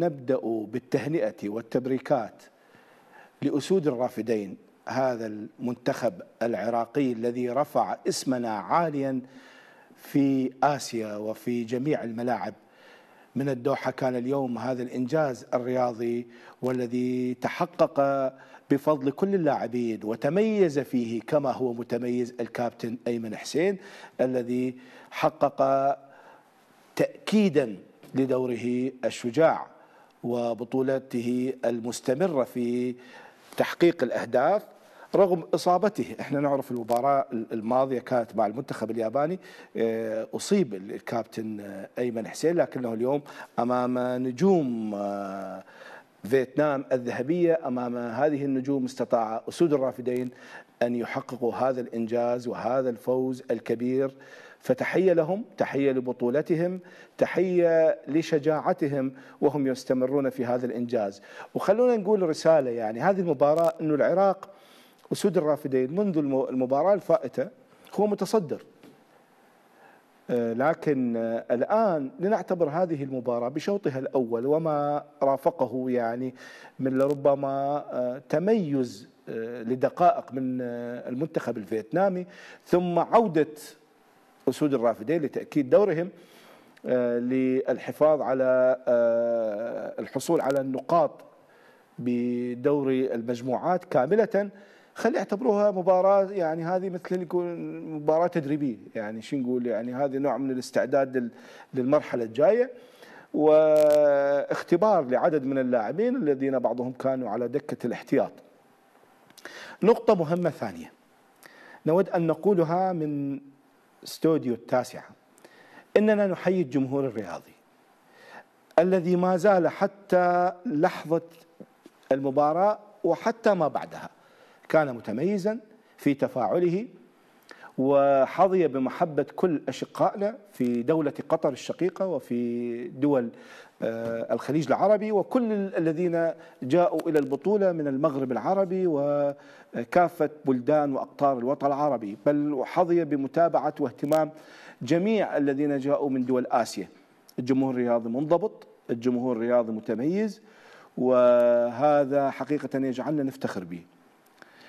نبدأ بالتهنئة والتبريكات لأسود الرافدين هذا المنتخب العراقي الذي رفع اسمنا عاليا في آسيا وفي جميع الملاعب من الدوحة كان اليوم هذا الإنجاز الرياضي والذي تحقق بفضل كل اللاعبين وتميز فيه كما هو متميز الكابتن أيمن حسين الذي حقق تأكيدا لدوره الشجاع وبطولته المستمرة في تحقيق الأهداف رغم اصابته احنا نعرف المباراه الماضيه كانت مع المنتخب الياباني آه، اصيب الكابتن آه، ايمن حسين لكنه اليوم امام نجوم آه، فيتنام الذهبية أمام هذه النجوم استطاع أسود الرافدين أن يحققوا هذا الإنجاز وهذا الفوز الكبير فتحية لهم تحية لبطولتهم تحية لشجاعتهم وهم يستمرون في هذا الإنجاز وخلونا نقول رسالة يعني هذه المباراة أن العراق أسود الرافدين منذ المباراة الفائتة هو متصدر آه، لكن آه، الآن لنعتبر هذه المباراة بشوطها الأول وما رافقه يعني من لربما آه، تميز لدقائق من المنتخب الفيتنامي ثم عودة أسود الرافدين لتأكيد دورهم للحفاظ على الحصول على النقاط بدور المجموعات كاملة خلي اعتبروها مباراه يعني هذه مثل نقول مباراه تدريبيه يعني شو نقول يعني هذه نوع من الاستعداد للمرحله الجايه واختبار لعدد من اللاعبين الذين بعضهم كانوا على دكه الاحتياط. نقطه مهمه ثانيه نود ان نقولها من استوديو التاسعه اننا نحيي الجمهور الرياضي الذي ما زال حتى لحظه المباراه وحتى ما بعدها كان متميزا في تفاعله وحظي بمحبة كل أشقائنا في دولة قطر الشقيقة وفي دول آه، الخليج العربي وكل الذين جاءوا إلى البطولة من المغرب العربي وكافة بلدان وأقطار الوطن العربي بل حظي بمتابعة واهتمام جميع الذين جاءوا من دول آسيا الجمهور الرياضي منضبط الجمهور الرياضي متميز وهذا حقيقة يجعلنا نفتخر به